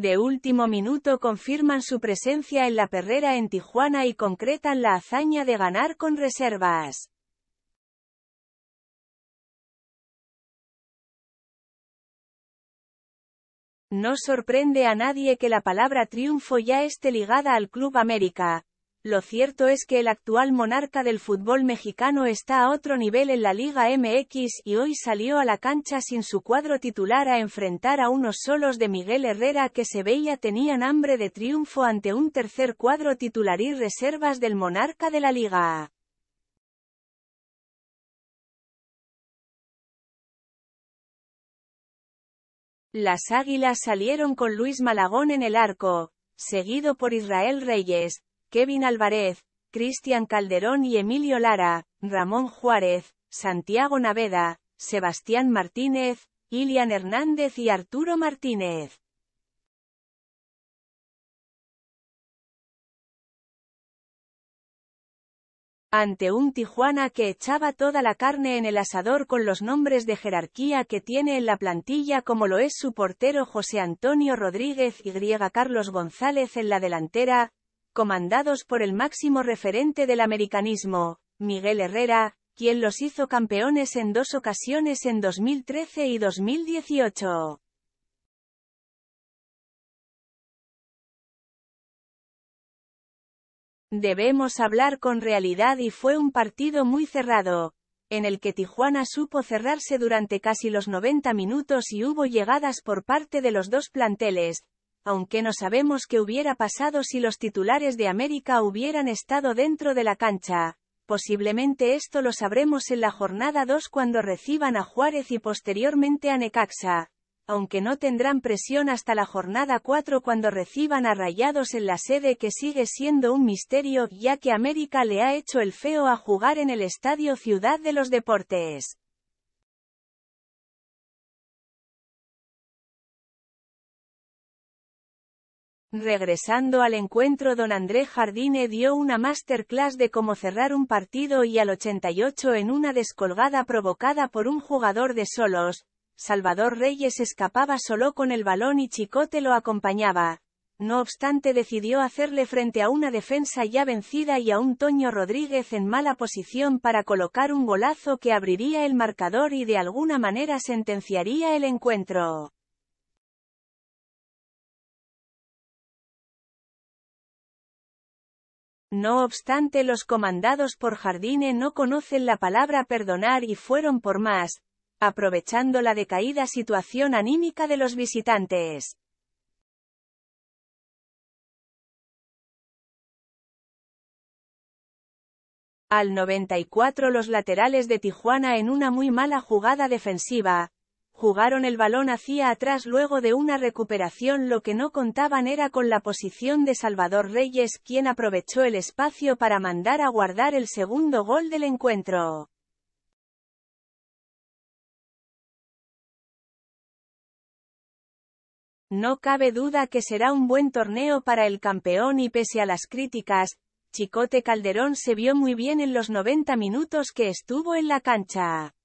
de último minuto confirman su presencia en la perrera en Tijuana y concretan la hazaña de ganar con reservas. No sorprende a nadie que la palabra triunfo ya esté ligada al Club América, lo cierto es que el actual monarca del fútbol mexicano está a otro nivel en la Liga MX y hoy salió a la cancha sin su cuadro titular a enfrentar a unos solos de Miguel Herrera que se veía tenían hambre de triunfo ante un tercer cuadro titular y reservas del monarca de la Liga A. Las Águilas salieron con Luis Malagón en el arco, seguido por Israel Reyes, Kevin Álvarez, Cristian Calderón y Emilio Lara, Ramón Juárez, Santiago Naveda, Sebastián Martínez, Ilian Hernández y Arturo Martínez. ante un Tijuana que echaba toda la carne en el asador con los nombres de jerarquía que tiene en la plantilla como lo es su portero José Antonio Rodríguez y griega Carlos González en la delantera, comandados por el máximo referente del americanismo, Miguel Herrera, quien los hizo campeones en dos ocasiones en 2013 y 2018. Debemos hablar con realidad y fue un partido muy cerrado, en el que Tijuana supo cerrarse durante casi los 90 minutos y hubo llegadas por parte de los dos planteles, aunque no sabemos qué hubiera pasado si los titulares de América hubieran estado dentro de la cancha. Posiblemente esto lo sabremos en la jornada 2 cuando reciban a Juárez y posteriormente a Necaxa, aunque no tendrán presión hasta la jornada 4 cuando reciban a Rayados en la sede que sigue siendo un misterio ya que América le ha hecho el feo a jugar en el Estadio Ciudad de los Deportes. Regresando al encuentro don André Jardine dio una masterclass de cómo cerrar un partido y al 88 en una descolgada provocada por un jugador de solos, Salvador Reyes escapaba solo con el balón y Chicote lo acompañaba. No obstante decidió hacerle frente a una defensa ya vencida y a un Toño Rodríguez en mala posición para colocar un golazo que abriría el marcador y de alguna manera sentenciaría el encuentro. No obstante los comandados por Jardine no conocen la palabra perdonar y fueron por más, aprovechando la decaída situación anímica de los visitantes. Al 94 los laterales de Tijuana en una muy mala jugada defensiva, jugaron el balón hacia atrás luego de una recuperación lo que no contaban era con la posición de Salvador Reyes quien aprovechó el espacio para mandar a guardar el segundo gol del encuentro. No cabe duda que será un buen torneo para el campeón y pese a las críticas, Chicote Calderón se vio muy bien en los 90 minutos que estuvo en la cancha.